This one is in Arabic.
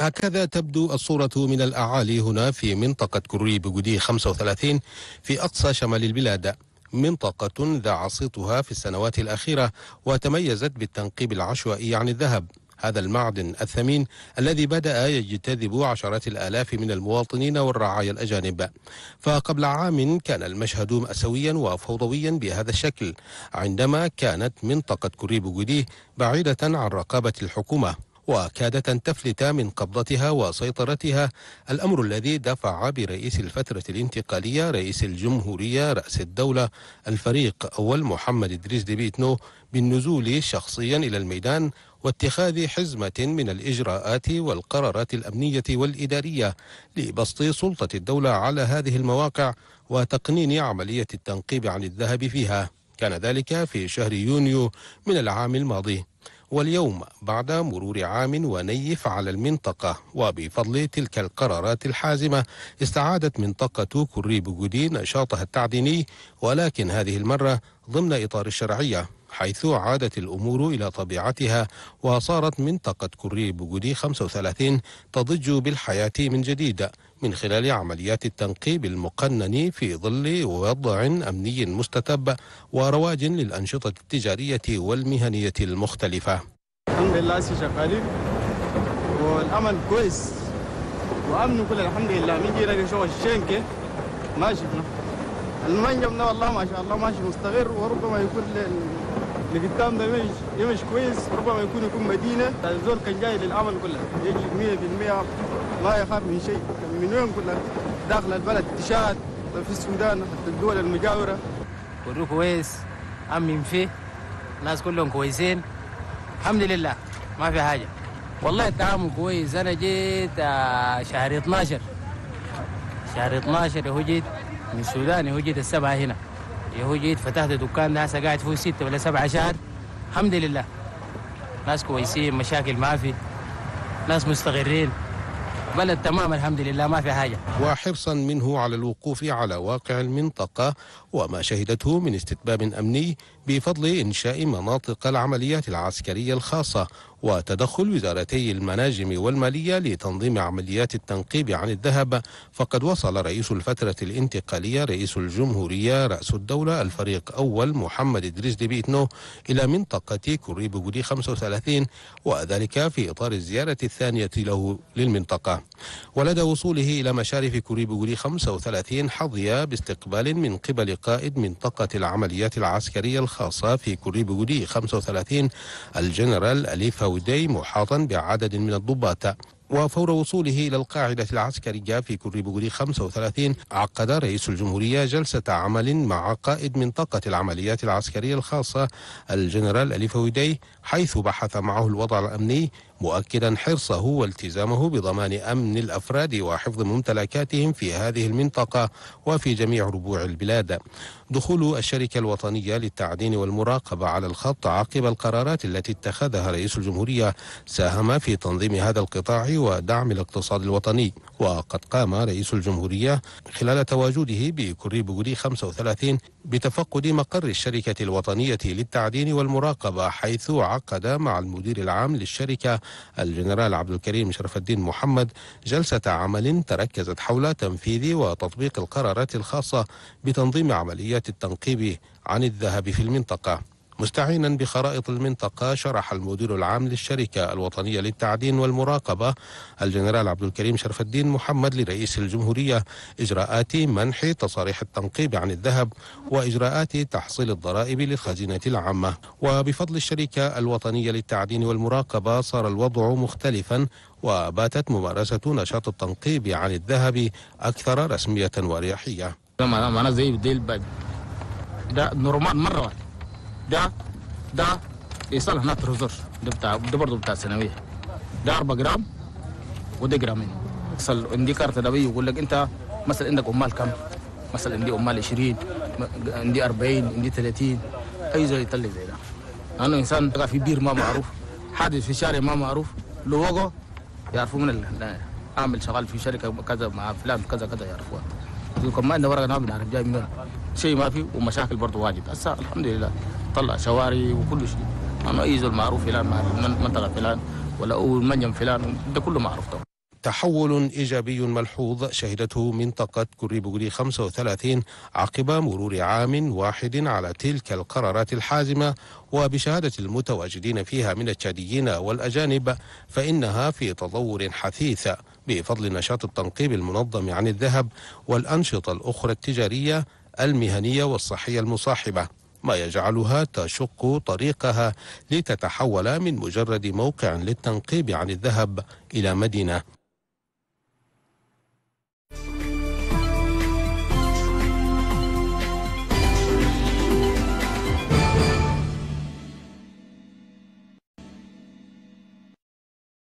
هكذا تبدو الصورة من الأعالي هنا في منطقة كري بجودي 35 في أقصى شمال البلاد منطقة ذاع صيتها في السنوات الأخيرة وتميزت بالتنقيب العشوائي عن الذهب هذا المعدن الثمين الذي بدأ يجتذب عشرات الآلاف من المواطنين والرعايا الأجانب فقبل عام كان المشهد مأسويا وفوضويا بهذا الشكل عندما كانت منطقة كريب جوديه بعيدة عن رقابة الحكومة وكادت أن تفلت من قبضتها وسيطرتها الأمر الذي دفع برئيس الفترة الانتقالية رئيس الجمهورية رأس الدولة الفريق أول محمد إدريس ديبيتنو بالنزول شخصيا إلى الميدان واتخاذ حزمة من الإجراءات والقرارات الأمنية والإدارية لبسط سلطة الدولة على هذه المواقع وتقنين عملية التنقيب عن الذهب فيها كان ذلك في شهر يونيو من العام الماضي واليوم بعد مرور عام ونيف على المنطقة وبفضل تلك القرارات الحازمة استعادت منطقة كريب جودي نشاطها التعديني ولكن هذه المرة ضمن إطار الشرعية حيث عادت الأمور إلى طبيعتها وصارت منطقة كوري بوجودي 35 تضج بالحياة من جديد من خلال عمليات التنقيب المقنن في ظل وضع أمني مستتب ورواج للأنشطة التجارية والمهنية المختلفة الحمد لله شغالين والأمل كويس وأمن كل الحمد لله من جينا شغل الشنكة ما شفنا المنجم والله ما شاء الله ماشي مستقر وربما يكون اللي ده مش كويس ربما يكون يكون مدينه الزول كان جاي للعمل كله يجي 100% ما يخاف من شيء من وين كلها داخل البلد تشاد في السودان حتى الدول المجاوره كله كويس امن فيه الناس كلهم كويسين الحمد لله ما في حاجه والله التعامل كويس انا جيت آه، شهر 12 شهر 12 هو جيت من السودان هو جيت السبعه هنا هو جيت فتحت دكان ناس قاعد فوق ستة ولا سبعة شهر الحمد لله ناس كويسين مشاكل ما في ناس مستغرين بلد تمام الحمد لله ما في حاجة وحرصا منه على الوقوف على واقع المنطقة وما شهدته من استتباب أمني بفضل إنشاء مناطق العمليات العسكرية الخاصة وتدخل وزارتي المناجم والمالية لتنظيم عمليات التنقيب عن الذهب فقد وصل رئيس الفترة الانتقالية رئيس الجمهورية رأس الدولة الفريق أول محمد إدريس دي بيتنو إلى منطقة كوريبوغودي 35 وذلك في إطار الزيارة الثانية له للمنطقة ولدى وصوله إلى مشارف كوريبوغوري 35 حظي باستقبال من قبل قائد منطقة العمليات العسكرية الخاصة في كوريبوغوري 35 الجنرال أليف هودي محاطا بعدد من الضباط وفور وصوله إلى القاعدة العسكرية في كوريبوغري 35 عقد رئيس الجمهورية جلسة عمل مع قائد منطقة العمليات العسكرية الخاصة الجنرال أليف ويدي حيث بحث معه الوضع الأمني مؤكدا حرصه والتزامه بضمان امن الافراد وحفظ ممتلكاتهم في هذه المنطقه وفي جميع ربوع البلاد. دخول الشركه الوطنيه للتعدين والمراقبه على الخط عقب القرارات التي اتخذها رئيس الجمهوريه ساهم في تنظيم هذا القطاع ودعم الاقتصاد الوطني وقد قام رئيس الجمهورية خلال تواجده بكري بوغري 35 بتفقد مقر الشركة الوطنية للتعدين والمراقبة حيث عقد مع المدير العام للشركة الجنرال عبد الكريم شرف الدين محمد جلسة عمل تركزت حول تنفيذ وتطبيق القرارات الخاصة بتنظيم عمليات التنقيب عن الذهب في المنطقة مستعينا بخرائط المنطقة شرح المدير العام للشركة الوطنية للتعدين والمراقبة الجنرال عبد الكريم شرف الدين محمد لرئيس الجمهورية إجراءات منح تصاريح التنقيب عن الذهب وإجراءات تحصيل الضرائب للخزينة العامة وبفضل الشركة الوطنية للتعدين والمراقبة صار الوضع مختلفا وباتت ممارسة نشاط التنقيب عن الذهب أكثر رسمية وريحية أنا زي ده نورمال مرة واحدة ده ده يصلح هناك تروزر ده بتاع ده برضه بتاع ثانويه ده 4 جرام وده جرامين يحصل عندي كارت ده يقول لك انت مثلا عندك امال كم مثلا عندي امال 20 عندي 40 عندي 30 اي زي يطلع زي ده لانه انسان تلقى في بير ما معروف حادث في شارع ما معروف وقع يعرفوا من عامل شغال في شركه كذا مع فلان كذا كذا يعرفوها كمان ورقه نعمل عارف جاي شيء ما في ومشاكل برضه واجد هسه الحمد لله طلع شواري وكل شيء انه اي زول معروف فلان منطقه فلان ولا منجم فلان ده كله معروف طبعا تحول إيجابي ملحوظ شهدته منطقة كوريبوغري 35 عقب مرور عام واحد على تلك القرارات الحازمة وبشهادة المتواجدين فيها من التشاديين والأجانب فإنها في تطور حثيث بفضل نشاط التنقيب المنظم عن الذهب والأنشطة الأخرى التجارية المهنية والصحية المصاحبة ما يجعلها تشق طريقها لتتحول من مجرد موقع للتنقيب عن الذهب إلى مدينة